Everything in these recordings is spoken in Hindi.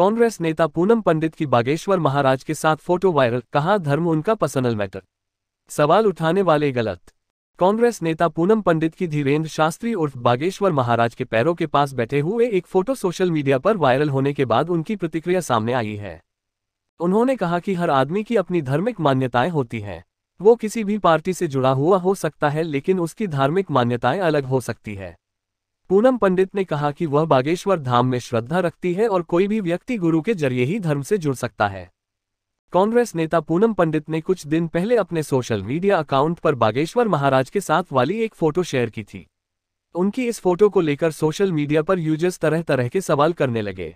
कांग्रेस नेता पूनम पंडित की बागेश्वर महाराज के साथ फोटो वायरल कहा धर्म उनका पर्सनल मैटर सवाल उठाने वाले गलत कांग्रेस नेता पूनम पंडित की धीरेन्द्र शास्त्री उर्फ बागेश्वर महाराज के पैरों के पास बैठे हुए एक फोटो सोशल मीडिया पर वायरल होने के बाद उनकी प्रतिक्रिया सामने आई है उन्होंने कहा कि हर आदमी की अपनी धार्मिक मान्यताएं होती हैं वो किसी भी पार्टी से जुड़ा हुआ हो सकता है लेकिन उसकी धार्मिक मान्यताएं अलग हो सकती है पूनम पंडित ने कहा कि वह बागेश्वर धाम में श्रद्धा रखती है और कोई भी व्यक्ति गुरु के जरिए ही धर्म से जुड़ सकता है कांग्रेस नेता पूनम पंडित ने कुछ दिन पहले अपने सोशल मीडिया अकाउंट पर बागेश्वर महाराज के साथ वाली एक फोटो शेयर की थी उनकी इस फोटो को लेकर सोशल मीडिया पर यूजर्स तरह तरह के सवाल करने लगे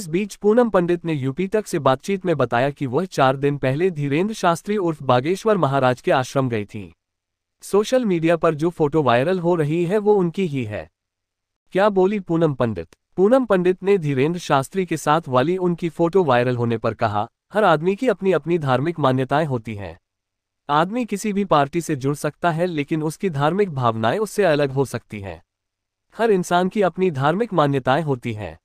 इस बीच पूनम पंडित ने यूपी तक से बातचीत में बताया कि वह चार दिन पहले धीरेन्द्र शास्त्री उर्फ बागेश्वर महाराज के आश्रम गई थी सोशल मीडिया पर जो फोटो वायरल हो रही है वो उनकी ही है क्या बोली पूनम पंडित पूनम पंडित ने धीरेन्द्र शास्त्री के साथ वाली उनकी फोटो वायरल होने पर कहा हर आदमी की अपनी अपनी धार्मिक मान्यताएं होती हैं आदमी किसी भी पार्टी से जुड़ सकता है लेकिन उसकी धार्मिक भावनाएं उससे अलग हो सकती हैं हर इंसान की अपनी धार्मिक मान्यताएं होती हैं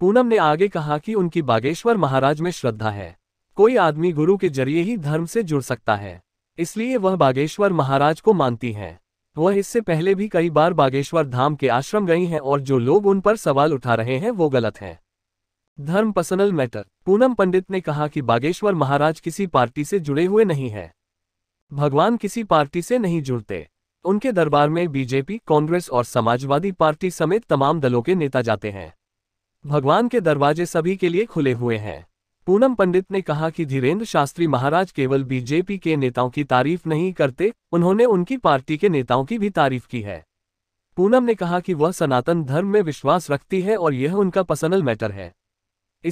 पूनम ने आगे कहा कि उनकी बागेश्वर महाराज में श्रद्धा है कोई आदमी गुरु के जरिए ही धर्म से जुड़ सकता है इसलिए वह बागेश्वर महाराज को मानती हैं वह इससे पहले भी कई बार बागेश्वर धाम के आश्रम गई हैं और जो लोग उन पर सवाल उठा रहे हैं वो गलत हैं धर्म पर्सनल मैटर पूनम पंडित ने कहा कि बागेश्वर महाराज किसी पार्टी से जुड़े हुए नहीं हैं भगवान किसी पार्टी से नहीं जुड़ते उनके दरबार में बीजेपी कांग्रेस और समाजवादी पार्टी समेत तमाम दलों के नेता जाते हैं भगवान के दरवाजे सभी के लिए खुले हुए हैं पूनम पंडित ने कहा कि धीरेन्द्र शास्त्री महाराज केवल बीजेपी के नेताओं की तारीफ नहीं करते उन्होंने उनकी पार्टी के नेताओं की भी तारीफ की है पूनम ने कहा कि वह सनातन धर्म में विश्वास रखती है और यह उनका पर्सनल मैटर है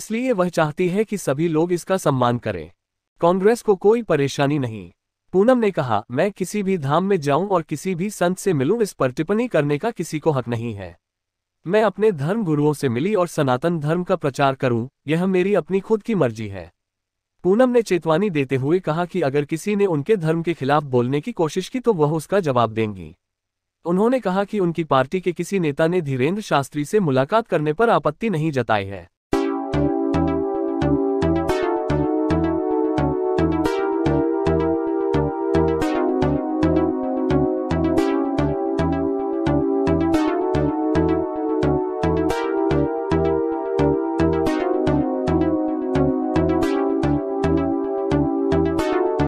इसलिए वह चाहती है कि सभी लोग इसका सम्मान करें कांग्रेस को कोई परेशानी नहीं पूनम ने कहा मैं किसी भी धाम में जाऊं और किसी भी संत से मिलूं इस पर टिप्पणी करने का किसी को हक नहीं है मैं अपने धर्म गुरुओं से मिली और सनातन धर्म का प्रचार करूं, यह मेरी अपनी खुद की मर्जी है पूनम ने चेतवानी देते हुए कहा कि अगर किसी ने उनके धर्म के खिलाफ बोलने की कोशिश की तो वह उसका जवाब देंगी उन्होंने कहा कि उनकी पार्टी के किसी नेता ने धीरेन्द्र शास्त्री से मुलाकात करने पर आपत्ति नहीं जताई है